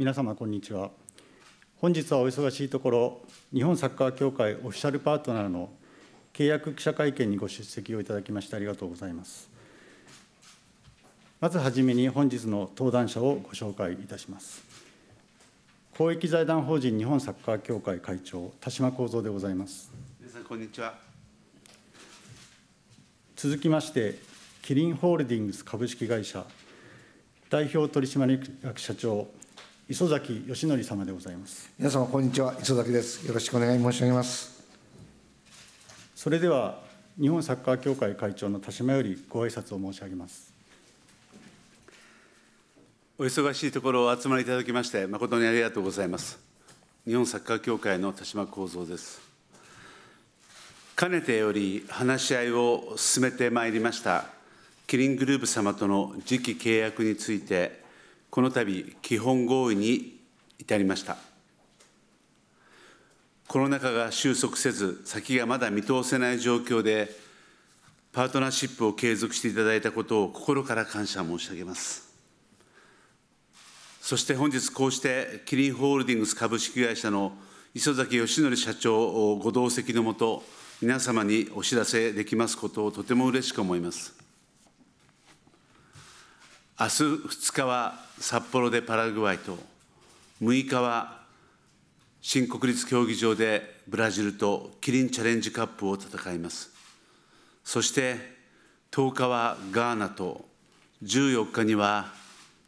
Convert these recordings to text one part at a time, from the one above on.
皆様こんにちは本日はお忙しいところ日本サッカー協会オフィシャルパートナーの契約記者会見にご出席をいただきましてありがとうございますまずはじめに本日の登壇者をご紹介いたします公益財団法人日本サッカー協会会長田島幸三でございます皆さんこんにちは続きましてキリンホールディングス株式会社代表取締役社長磯崎義則様でございます皆様こんにちは磯崎ですよろしくお願い申し上げますそれでは日本サッカー協会会長の田島よりご挨拶を申し上げますお忙しいところお集まりいただきまして誠にありがとうございます日本サッカー協会の田島幸三ですかねてより話し合いを進めてまいりましたキリングループ様との次期契約についてこの度、基本合意に至りました。コロナ禍が収束せず、先がまだ見通せない状況で、パートナーシップを継続していただいたことを心から感謝申し上げます。そして本日、こうしてキリンホールディングス株式会社の磯崎義則社長をご同席のもと、皆様にお知らせできますことをとても嬉しく思います。明日2日は札幌でパラグアイと、6日は新国立競技場でブラジルとキリンチャレンジカップを戦います。そして10日はガーナと、14日には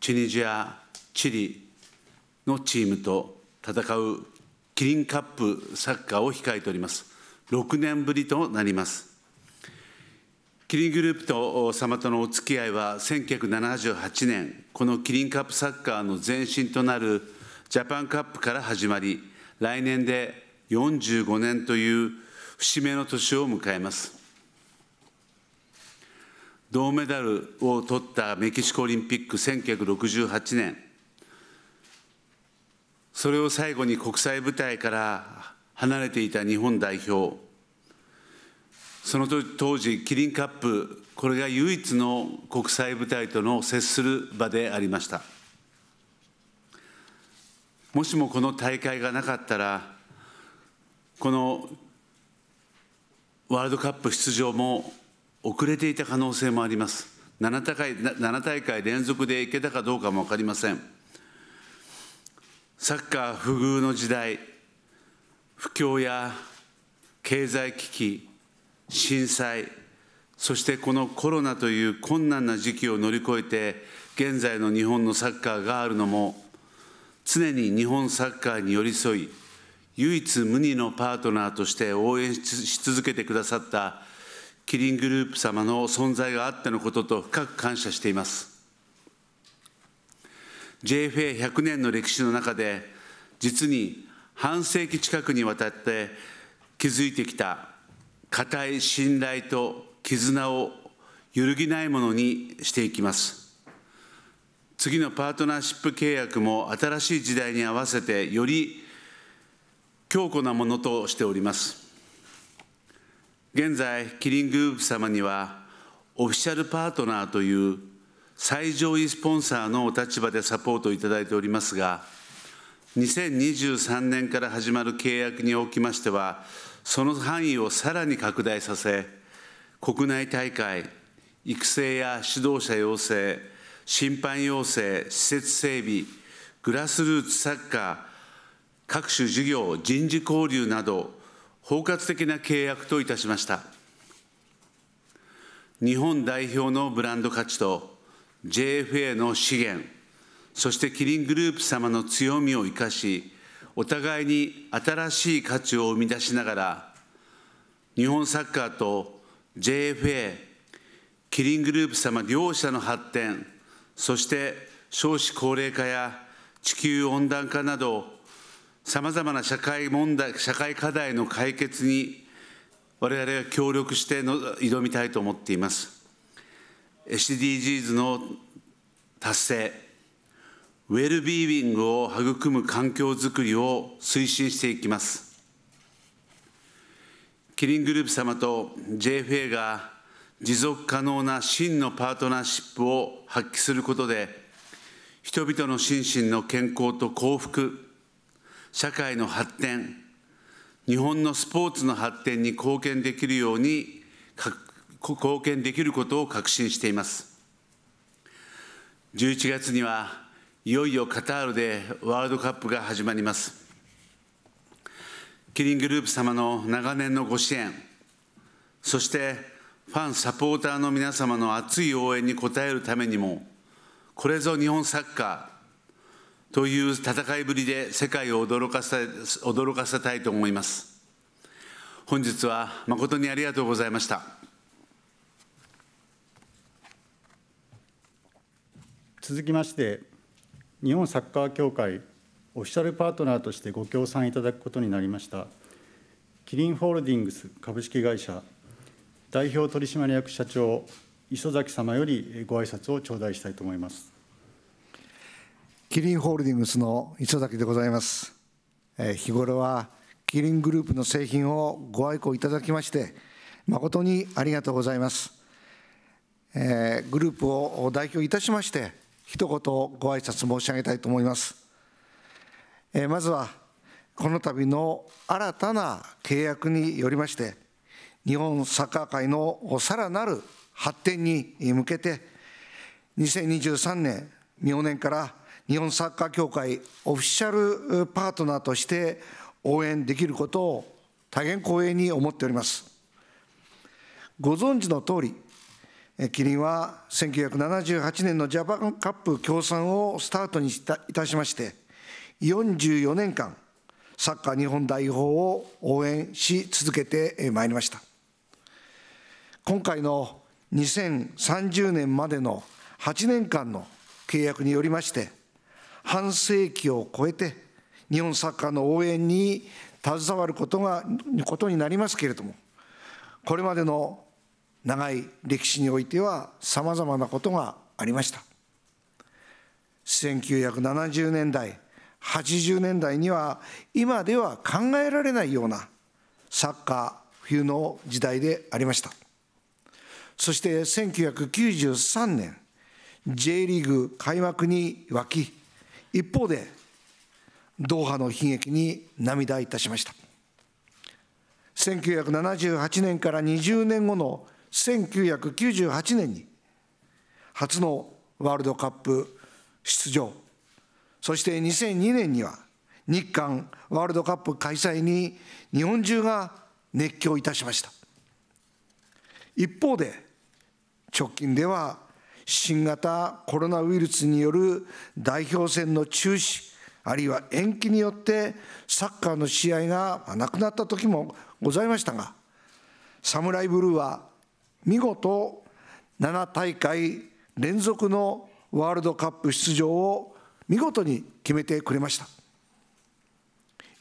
チュニジア、チリのチームと戦うキリンカップサッカーを控えております。6年ぶりとなります。キリングループと様とのお付き合いは1978年、このキリンカップサッカーの前身となるジャパンカップから始まり、来年で45年という節目の年を迎えます。銅メダルを取ったメキシコオリンピック1968年、それを最後に国際舞台から離れていた日本代表、その当時、キリンカップ、これが唯一の国際舞台との接する場でありました。もしもこの大会がなかったら、このワールドカップ出場も遅れていた可能性もあります。7大会 ,7 大会連続でいけたかどうかも分かりません。サッカー不遇の時代、不況や経済危機、震災、そしてこのコロナという困難な時期を乗り越えて、現在の日本のサッカーがあるのも、常に日本サッカーに寄り添い、唯一無二のパートナーとして応援し続けてくださったキリングループ様の存在があってのことと深く感謝しています。JFA100 年の歴史の中で、実に半世紀近くにわたって築いてきた固い信頼と絆を揺るぎないものにしていきます。次のパートナーシップ契約も新しい時代に合わせてより強固なものとしております。現在、キリングループ様には、オフィシャルパートナーという最上位スポンサーのお立場でサポートいただいておりますが、2023年から始まる契約におきましては、その範囲をさらに拡大させ、国内大会、育成や指導者養成、審判養成、施設整備、グラスルーツサッカー、各種事業、人事交流など、包括的な契約といたしました。日本代表のブランド価値と JFA の資源、そしてキリングループ様の強みを生かし、お互いに新しい価値を生み出しながら、日本サッカーと JFA、キリングループ様両者の発展、そして少子高齢化や地球温暖化など、さまざまな社会問題社会課題の解決に、我々は協力しての挑みたいと思っています。SDGs の達成ウェルビーイングを育む環境づくりを推進していきます。キリングループ様と JFA が持続可能な真のパートナーシップを発揮することで、人々の心身の健康と幸福、社会の発展、日本のスポーツの発展に貢献できるように、貢献できることを確信しています。11月にはいよいよカタールでワールドカップが始まりますキリングループ様の長年のご支援そしてファンサポーターの皆様の熱い応援に応えるためにもこれぞ日本サッカーという戦いぶりで世界を驚かせ驚かせたいと思います本日は誠にありがとうございました続きまして日本サッカー協会オフィシャルパートナーとしてご協賛いただくことになりましたキリンホールディングス株式会社代表取締役社長磯崎様よりご挨拶を頂戴したいと思いますキリンホールディングスの磯崎でございます、え日頃はキリングループの製品をご愛顧いただきまして誠にありがとうございます、えグループを代表いたしまして一言ご挨拶申し上げたいと思います。えー、まずはこの度の新たな契約によりまして日本サッカー界のさらなる発展に向けて2023年明年から日本サッカー協会オフィシャルパートナーとして応援できることを大変光栄に思っております。ご存知の通りキリンは1978年のジャパンカップ協賛をスタートにしたいたしまして、44年間、サッカー日本代表を応援し続けてまいりました。今回の2030年までの8年間の契約によりまして、半世紀を超えて、日本サッカーの応援に携わることがことになりますけれども、これまでの長い歴史においてはさまざまなことがありました1970年代80年代には今では考えられないようなサッカー冬の時代でありましたそして1993年 J リーグ開幕に沸き一方でドーハの悲劇に涙いたしました1978年から20年後の1998年に初のワールドカップ出場そして2002年には日韓ワールドカップ開催に日本中が熱狂いたしました一方で直近では新型コロナウイルスによる代表戦の中止あるいは延期によってサッカーの試合がなくなった時もございましたがサムライブルーは見事7大会連続のワールドカップ出場を見事に決めてくれました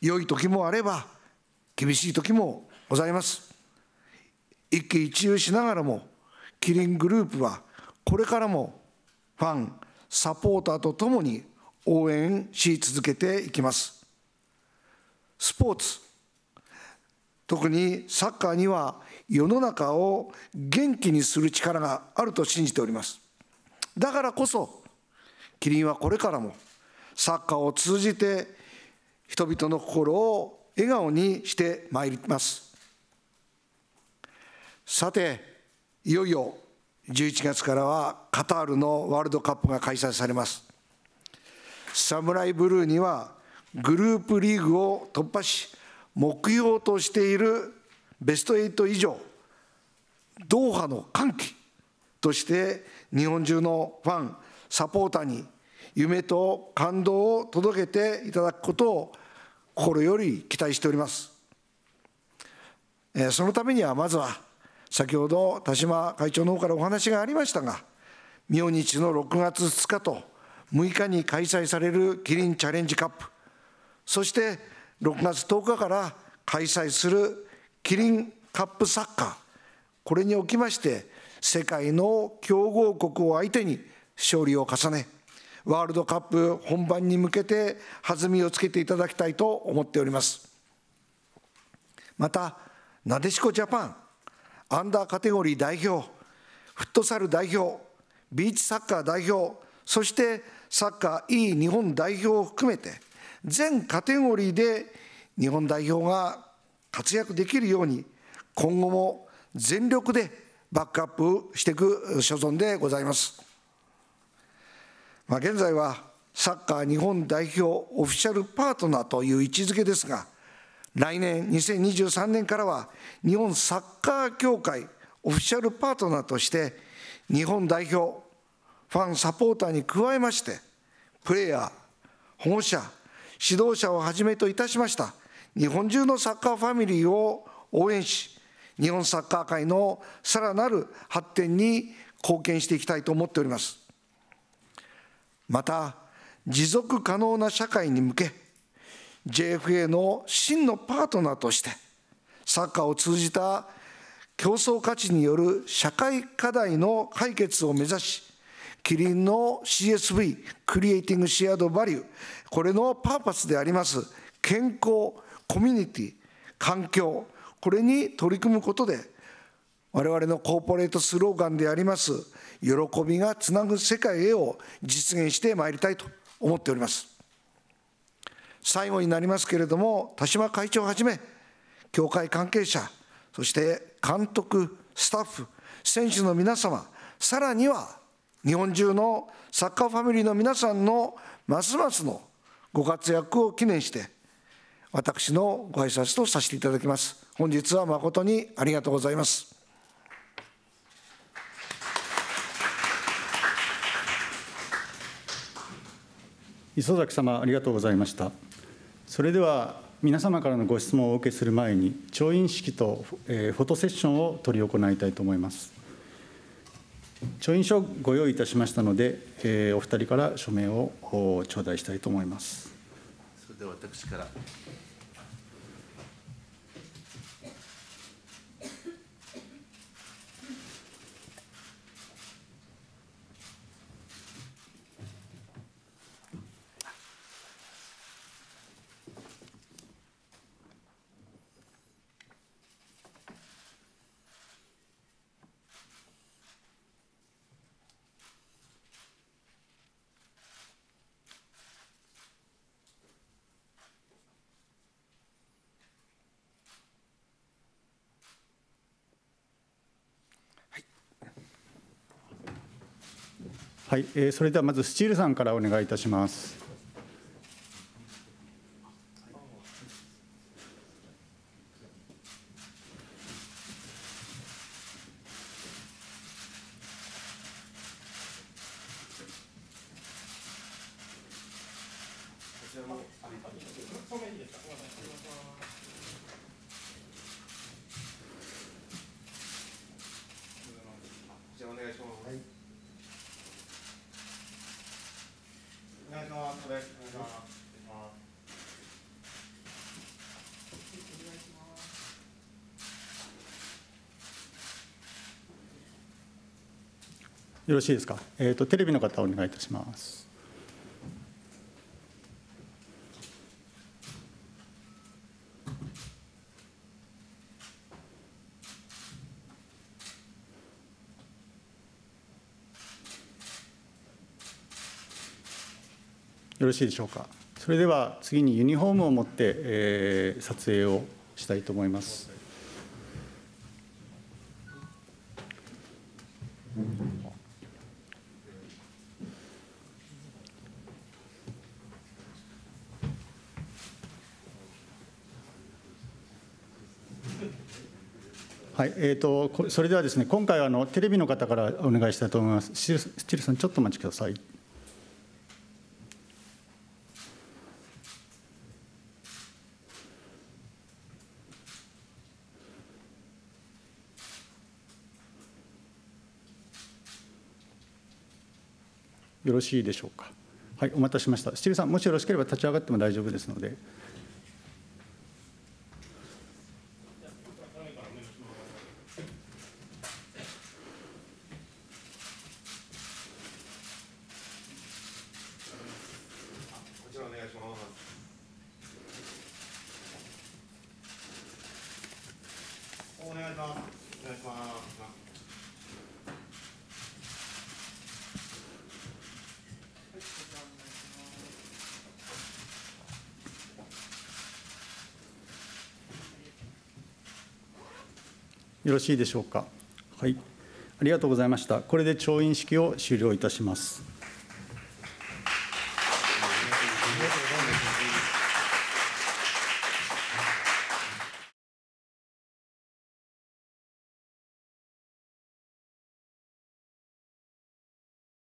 良い時もあれば厳しい時もございます一喜一憂しながらもキリングループはこれからもファンサポーターとともに応援し続けていきますスポーツ特にサッカーには世の中を元気にする力があると信じておりますだからこそキリンはこれからもサッカーを通じて人々の心を笑顔にしてまいりますさていよいよ11月からはカタールのワールドカップが開催されますサムライブルーにはグループリーグを突破し目標としているベスト8以上ドーハの歓喜として日本中のファンサポーターに夢と感動を届けていただくことを心より期待しておりますそのためにはまずは先ほど田島会長の方からお話がありましたが明日の6月2日と6日に開催されるキリンチャレンジカップそして6月10日から開催するキリンカップサッカーこれにおきまして世界の強豪国を相手に勝利を重ねワールドカップ本番に向けて弾みをつけていただきたいと思っておりますまたなでしこジャパンアンダーカテゴリー代表フットサル代表ビーチサッカー代表そしてサッカー E 日本代表を含めて全カテゴリーで日本代表が活躍できるように今後も全力でバックアップしていく所存でございます、まあ、現在はサッカー日本代表オフィシャルパートナーという位置づけですが来年2023年からは日本サッカー協会オフィシャルパートナーとして日本代表ファンサポーターに加えましてプレーヤー保護者指導者をはじめといたしました日本中のサッカーファミリーを応援し日本サッカー界のさらなる発展に貢献していきたいと思っておりますまた持続可能な社会に向け JFA の真のパートナーとしてサッカーを通じた競争価値による社会課題の解決を目指しキリンの CSV クリエイティングシェアドバリューこれのパーパスであります健康コミュニティ環境これに取り組むことで我々のコーポレートスローガンであります喜びがつなぐ世界へを実現してまいりたいと思っております最後になりますけれども田島会長はじめ協会関係者そして監督スタッフ選手の皆様さらには日本中のサッカーファミリーの皆さんのますますのご活躍を記念して私のご挨拶とさせていただきます本日は誠にありがとうございます磯崎様ありがとうございましたそれでは皆様からのご質問をお受けする前に調印式と、えー、フォトセッションを執り行いたいと思います調印書をご用意いたしましたので、えー、お二人から署名を頂戴したいと思いますそれでは私からはい、えー、それではまずスチールさんからお願いいたします。こちらも、よろしいですか、えーと、とテレビの方お願いいたします。よろしいでしょうか。それでは次にユニフォームを持って、えー、撮影をしたいと思います。はいえーと、それではですね今回はあのテレビの方からお願いしたいと思います。シルシルさんちょっとお待ちください。よろしいでしょうか。はい、お待たせしました。シルさん、もしよろしければ立ち上がっても大丈夫ですので。よろしいでしょうか。はい、ありがとうございました。これで調印式を終了いたします。